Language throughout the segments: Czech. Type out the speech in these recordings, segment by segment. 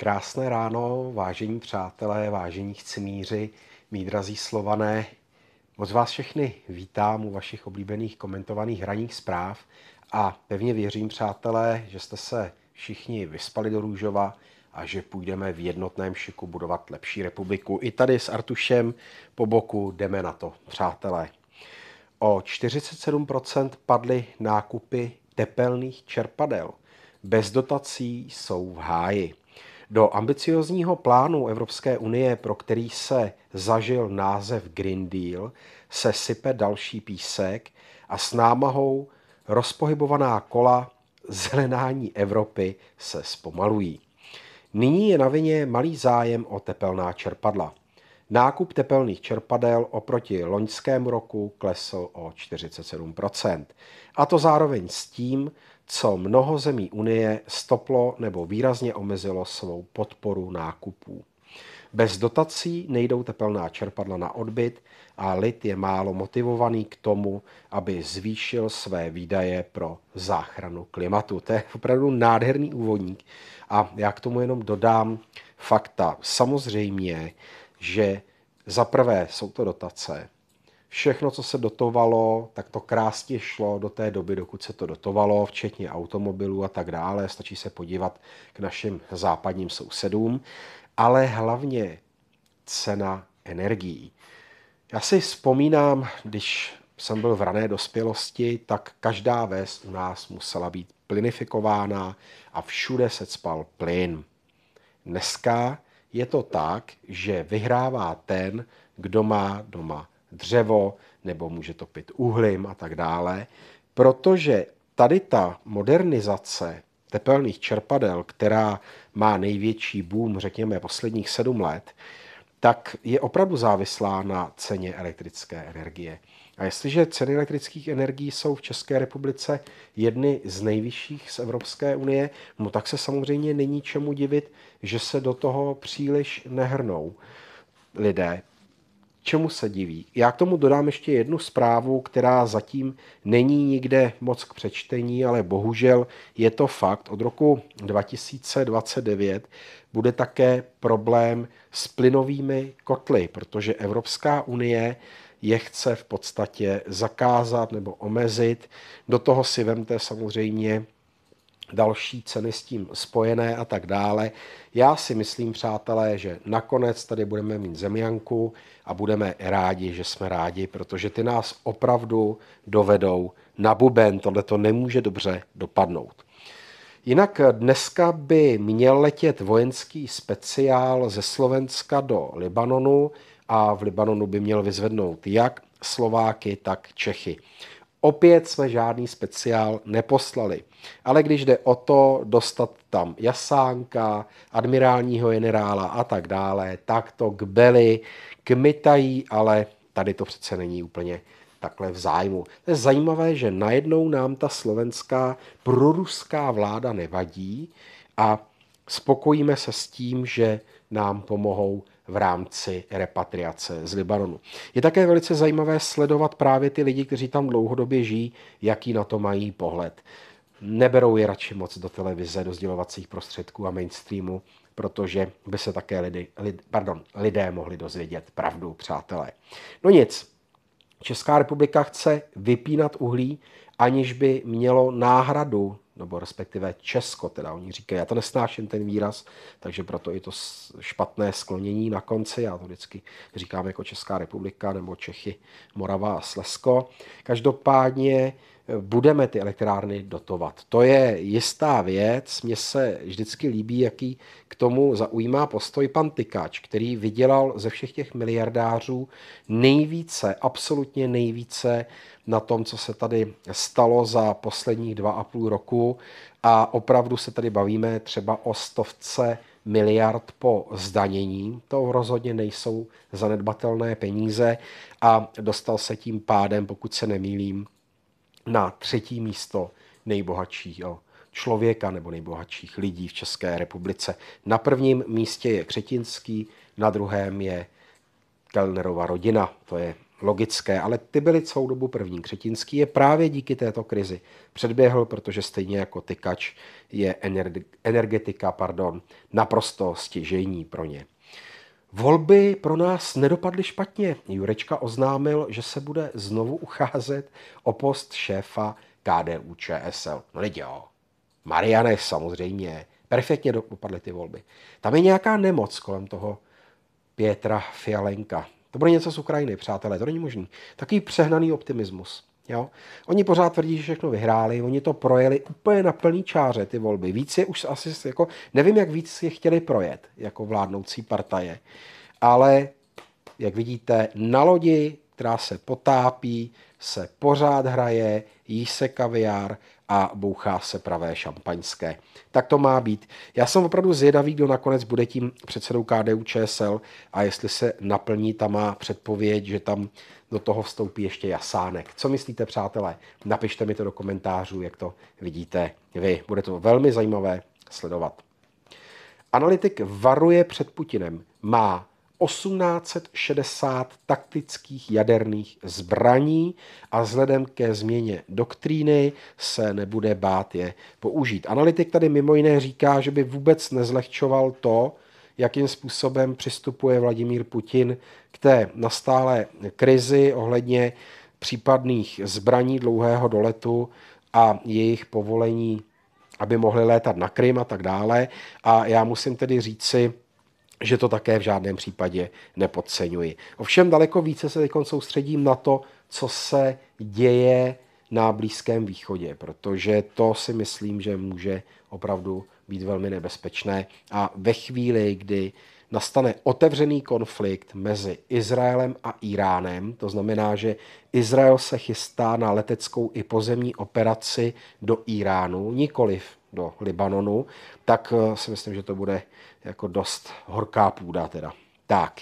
Krásné ráno, vážení přátelé, vážení chcimíři, mý drazí slované. Moc vás všechny vítám u vašich oblíbených komentovaných hraních zpráv a pevně věřím, přátelé, že jste se všichni vyspali do růžova a že půjdeme v jednotném šiku budovat lepší republiku. I tady s Artušem po boku jdeme na to, přátelé. O 47% padly nákupy tepelných čerpadel. Bez dotací jsou v háji. Do ambiciozního plánu Evropské unie, pro který se zažil název Green Deal, se sype další písek a s námahou rozpohybovaná kola zelenání Evropy se zpomalují. Nyní je na vině malý zájem o tepelná čerpadla. Nákup tepelných čerpadel oproti loňskému roku klesl o 47 A to zároveň s tím, co mnoho zemí Unie stoplo nebo výrazně omezilo svou podporu nákupů. Bez dotací nejdou tepelná čerpadla na odbyt a lid je málo motivovaný k tomu, aby zvýšil své výdaje pro záchranu klimatu. To je opravdu nádherný úvodník a já k tomu jenom dodám fakta. Samozřejmě, že za prvé jsou to dotace, Všechno, co se dotovalo, tak to krásně šlo do té doby, dokud se to dotovalo, včetně automobilů a tak dále. Stačí se podívat k našim západním sousedům, ale hlavně cena energií. Já si vzpomínám, když jsem byl v rané dospělosti, tak každá ves u nás musela být plynifikována a všude se spal plyn. Dneska je to tak, že vyhrává ten, kdo má doma dřevo, nebo může topit uhlím a tak dále, protože tady ta modernizace tepelných čerpadel, která má největší boom, řekněme, posledních sedm let, tak je opravdu závislá na ceně elektrické energie. A jestliže ceny elektrických energií jsou v České republice jedny z nejvyšších z Evropské unie, no tak se samozřejmě není čemu divit, že se do toho příliš nehrnou lidé, čemu se diví. Já k tomu dodám ještě jednu zprávu, která zatím není nikde moc k přečtení, ale bohužel je to fakt. Od roku 2029 bude také problém s plynovými kotly, protože Evropská unie je chce v podstatě zakázat nebo omezit. Do toho si vemte samozřejmě další ceny s tím spojené a tak dále. Já si myslím, přátelé, že nakonec tady budeme mít zemjanku a budeme rádi, že jsme rádi, protože ty nás opravdu dovedou na buben. Tohle to nemůže dobře dopadnout. Jinak dneska by měl letět vojenský speciál ze Slovenska do Libanonu a v Libanonu by měl vyzvednout jak Slováky, tak Čechy. Opět jsme žádný speciál neposlali. Ale když jde o to dostat tam jasánka, admirálního generála a tak dále, tak to k beli kmitají, ale tady to přece není úplně takhle v zájmu. To je zajímavé, že najednou nám ta slovenská proruská vláda nevadí a spokojíme se s tím, že nám pomohou v rámci repatriace z Libanonu. Je také velice zajímavé sledovat právě ty lidi, kteří tam dlouhodobě žijí, jaký na to mají pohled. Neberou je radši moc do televize, do sdělovacích prostředků a mainstreamu, protože by se také lidi, lid, pardon, lidé mohli dozvědět pravdu, přátelé. No nic, Česká republika chce vypínat uhlí, aniž by mělo náhradu nebo respektive Česko, teda oni říkají, já to nesnáším ten výraz, takže proto i to špatné sklonění na konci, já to vždycky říkám jako Česká republika nebo Čechy, Morava a Slesko. Každopádně budeme ty elektrárny dotovat. To je jistá věc. Mně se vždycky líbí, jaký k tomu zaujímá postoj pan Tykač, který vydělal ze všech těch miliardářů nejvíce, absolutně nejvíce na tom, co se tady stalo za posledních dva a půl roku. A opravdu se tady bavíme třeba o stovce miliard po zdanění. To rozhodně nejsou zanedbatelné peníze a dostal se tím pádem, pokud se nemýlím, na třetí místo nejbohatšího člověka nebo nejbohatších lidí v České republice. Na prvním místě je Křetinský, na druhém je Kellnerova rodina, to je logické, ale ty byly celou dobu první. Křetinský je právě díky této krizi předběhl, protože stejně jako tykač je energetika pardon, naprosto stěžejní pro ně. Volby pro nás nedopadly špatně. Jurečka oznámil, že se bude znovu ucházet o post šéfa KDU ČSL. No lidi jo. Mariane samozřejmě. Perfektně dopadly ty volby. Tam je nějaká nemoc kolem toho Pětra Fialenka. To bude něco z Ukrajiny, přátelé, to není možný. Takový přehnaný optimismus. Jo? Oni pořád tvrdí, že všechno vyhráli, oni to projeli úplně na plný čáře, ty volby. Víc je už asi, jako, nevím, jak víc je chtěli projet, jako vládnoucí partaje. Ale, jak vidíte, na lodi, která se potápí, se pořád hraje, jí se kaviár, a bouchá se pravé šampaňské. Tak to má být. Já jsem opravdu zvědavý, kdo nakonec bude tím předsedou KDU ČSL a jestli se naplní ta má předpověď, že tam do toho vstoupí ještě Jasánek. Co myslíte, přátelé? Napište mi to do komentářů, jak to vidíte vy. Bude to velmi zajímavé sledovat. Analytik varuje před Putinem. Má 1860 taktických jaderných zbraní a vzhledem ke změně doktríny se nebude bát je použít. Analytik tady mimo jiné říká, že by vůbec nezlehčoval to, jakým způsobem přistupuje Vladimír Putin k té nastálé krizi ohledně případných zbraní dlouhého doletu a jejich povolení, aby mohli létat na Krym a tak dále. A já musím tedy říci, že to také v žádném případě nepodceňuji. Ovšem daleko více se teď soustředím na to, co se děje na Blízkém východě, protože to si myslím, že může opravdu být velmi nebezpečné. A ve chvíli, kdy nastane otevřený konflikt mezi Izraelem a Iránem, to znamená, že Izrael se chystá na leteckou i pozemní operaci do Iránu, nikoliv do Libanonu, tak eh, si myslím, že to bude jako dost horká půda teda. Tak,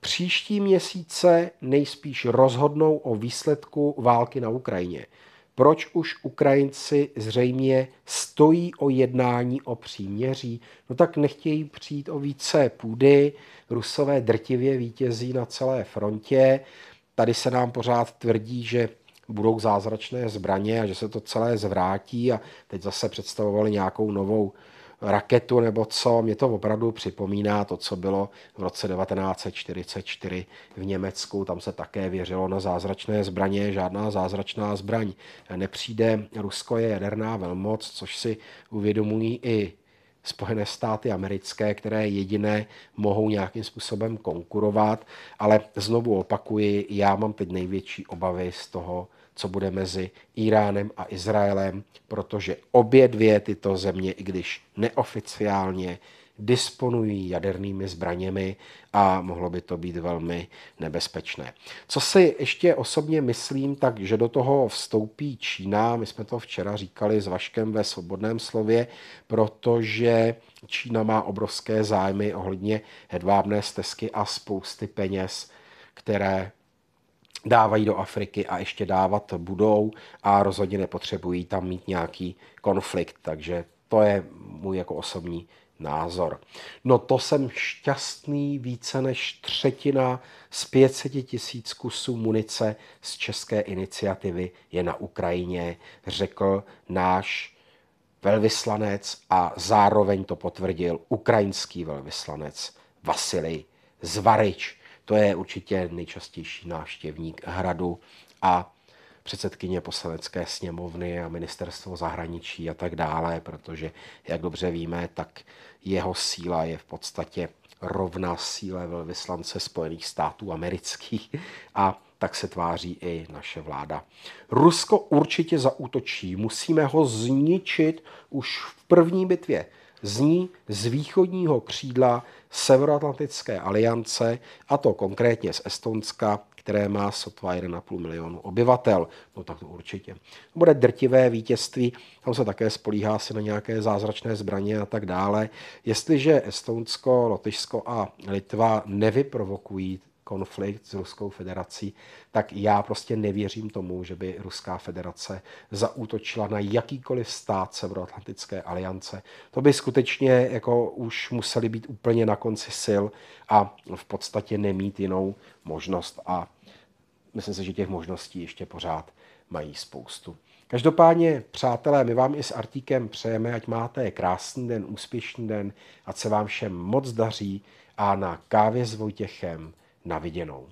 příští měsíce nejspíš rozhodnou o výsledku války na Ukrajině. Proč už Ukrajinci zřejmě stojí o jednání o příměří? No tak nechtějí přijít o více půdy, rusové drtivě vítězí na celé frontě. Tady se nám pořád tvrdí, že budou zázračné zbraně a že se to celé zvrátí a teď zase představovali nějakou novou raketu nebo co. Mě to opravdu připomíná to, co bylo v roce 1944 v Německu. Tam se také věřilo na zázračné zbraně. Žádná zázračná zbraň nepřijde. Rusko je jaderná velmoc, což si uvědomují i Spojené státy americké, které jediné mohou nějakým způsobem konkurovat, ale znovu opakuji, já mám teď největší obavy z toho, co bude mezi Iránem a Izraelem, protože obě dvě tyto země, i když neoficiálně, disponují jadernými zbraněmi a mohlo by to být velmi nebezpečné. Co si ještě osobně myslím, tak že do toho vstoupí Čína, my jsme to včera říkali s Vaškem ve svobodném slově, protože Čína má obrovské zájmy ohledně hedvábné stezky a spousty peněz, které dávají do Afriky a ještě dávat budou a rozhodně nepotřebují tam mít nějaký konflikt, takže to je můj jako osobní názor. No to jsem šťastný, více než třetina z 500 tisíc kusů munice z české iniciativy je na Ukrajině, řekl náš velvyslanec a zároveň to potvrdil ukrajinský velvyslanec Vasilij Zvarič. To je určitě nejčastější návštěvník hradu a předsedkyně poslanecké sněmovny a ministerstvo zahraničí a tak dále, protože, jak dobře víme, tak jeho síla je v podstatě rovná síle velvyslance Spojených států amerických a tak se tváří i naše vláda. Rusko určitě zaútočí, musíme ho zničit už v první bitvě zní z východního křídla Severoatlantické aliance, a to konkrétně z Estonska, které má sotva 1,5 milionu obyvatel. No tak to určitě. To bude drtivé vítězství, tam se také spolíhá si na nějaké zázračné zbraně a tak dále. Jestliže Estonsko, Lotyšsko a Litva nevyprovokují konflikt s Ruskou federací, tak já prostě nevěřím tomu, že by Ruská federace zaútočila na jakýkoliv stát Severoatlantické aliance. To by skutečně jako už museli být úplně na konci sil a v podstatě nemít jinou možnost a myslím si, že těch možností ještě pořád mají spoustu. Každopádně, přátelé, my vám i s Artíkem přejeme, ať máte krásný den, úspěšný den, ať se vám všem moc daří a na kávě s Vojtěchem Naviděnou.